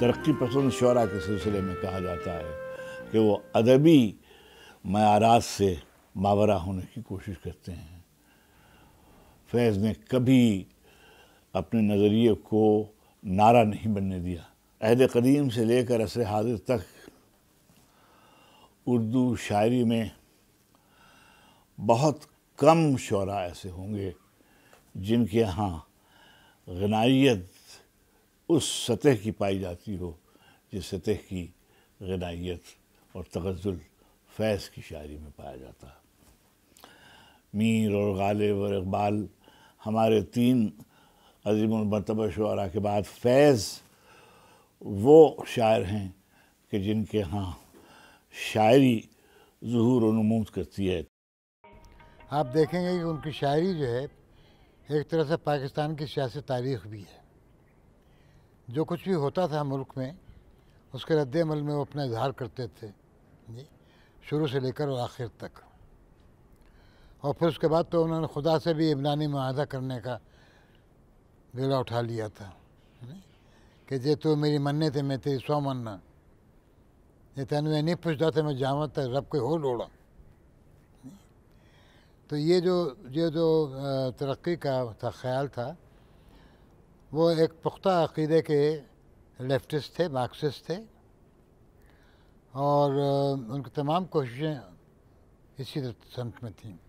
ترقی پسند شعرا کے سلسلے میں کہا جاتا ہے کہ وہ ادبی معیارات سے ماورہ ہونے کی کوشش کرتے ہیں فیض نے کبھی اپنے نظریے کو نعرہ نہیں بننے دیا عہد قدیم سے لے کر عصر حاضر تک اردو شاعری میں بہت کم شعرا ایسے ہوں گے جن کے ہاں غنائیت اس سطح کی پائی جاتی ہو جس سطح کی غنائیت اور تغزل فیض کی شاعری میں پایا جاتا میر اور غالب اور اقبال ہمارے تین عظیم المرتبہ شعرا کے بعد فیض وہ شاعر ہیں کہ جن کے ہاں شاعری ظہور و نمود کرتی ہے آپ دیکھیں گے کہ ان کی شاعری جو ہے ایک طرح سے پاکستان کی سیاسی تاریخ بھی ہے جو کچھ بھی ہوتا تھا ملک میں اس کے رد عمل میں وہ اپنا اظہار کرتے تھے جی شروع سے لے کر اور آخر تک اور پھر اس کے بعد تو انہوں نے خدا سے بھی ابنانی معاہدہ کرنے کا بیڑا اٹھا لیا تھا جی، کہ جی تو میری مننے تھے میں تیری سو مننا یہ تین میں نہیں پوچھتا تھا میں جامع تھا رب کو ہو لوڑا جی، تو یہ جو یہ جو ترقی کا تھا خیال تھا وہ ایک پختہ عقیدے کے لیفٹس تھے مارکسسٹ تھے اور ان کی تمام کوششیں اسی سمت میں تھیں